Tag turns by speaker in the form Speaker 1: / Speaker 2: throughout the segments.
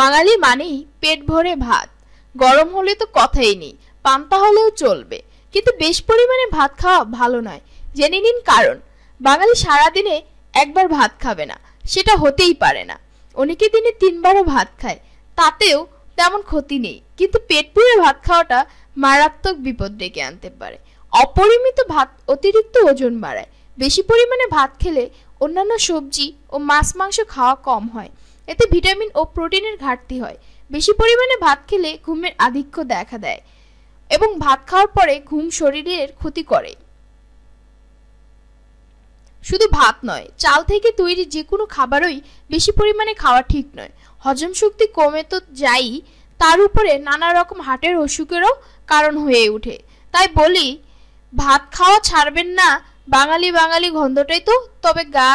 Speaker 1: বাঙালি মানেই পেট ভরে ভাত গরম হলে তো কথাই নেই পান্তা হলেও চলবে কিন্তু বেশ পরিমাণে ভাত খাওয়া ভালো নয় জেনে নিন কারণ বাঙালি সারাদিনে একবার ভাত খাবে না সেটা হতেই পারে না অনেকে দিনে তিনবারও ভাত খায় তাতেও তেমন ক্ষতি নেই কিন্তু পেট পুড়ে ভাত খাওয়াটা মারাত্মক বিপদ ডেকে আনতে পারে অপরিমিত ভাত অতিরিক্ত ওজন বাড়ায় বেশি পরিমাণে ভাত খেলে অন্যান্য সবজি ও মাছ মাংস খাওয়া কম হয় এতে ভিটামিন ও প্রোটিনের ঘাটতি হয় বেশি পরিমাণে ভাত খেলে ঘুমের আধিক্য দেখা দেয় এবং ভাত খাওয়ার পরে ঘুম শরীরের ক্ষতি করে শুধু ভাত নয় চাল থেকে তৈরি যে কোনো খাবারই বেশি পরিমাণে খাওয়া ঠিক নয় হজম শক্তি কমে তো যাই তার উপরে নানা রকম হার্টের অসুখেরও কারণ হয়ে ওঠে তাই বলি ভাত খাওয়া ছাড়বেন না বাঙালি বাঙালি গন্ধটাই তো তবে গা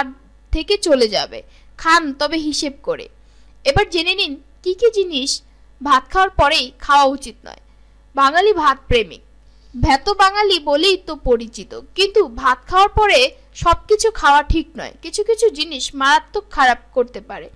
Speaker 1: থেকে চলে যাবে খান তবে হিসেব করে এবার জেনে নিন কি কি জিনিস ভাত খাওয়ার পরেই খাওয়া উচিত নয় বাঙালি ভাত প্রেমিক ভেত বাঙালি বলেই তো পরিচিত কিন্তু ভাত খাওয়ার পরে সব কিছু খাওয়া ঠিক নয় কিছু কিছু জিনিস মারাত্মক খারাপ করতে পারে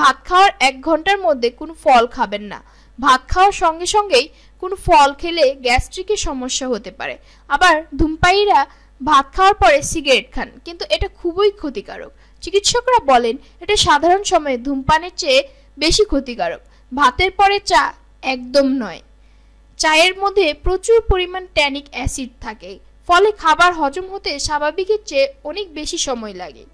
Speaker 1: ভাত খাওয়ার এক ঘন্টার মধ্যে কোনো ফল খাবেন না ভাত খাওয়ার সঙ্গে সঙ্গেই কোনো ফল খেলে গ্যাস্ট্রিকের সমস্যা হতে পারে আবার ধূমপাইরা ভাত খাওয়ার পরে সিগারেট খান কিন্তু এটা খুবই ক্ষতিকারক চিকিৎসকরা বলেন এটা সাধারণ সময়ে ধূমপানের চেয়ে বেশি ক্ষতিকারক ভাতের পরে চা একদম নয় চায়ের মধ্যে প্রচুর পরিমাণ ট্যানিক অ্যাসিড থাকে ফলে খাবার হজম হতে স্বাভাবিকের চেয়ে অনেক বেশি সময় লাগে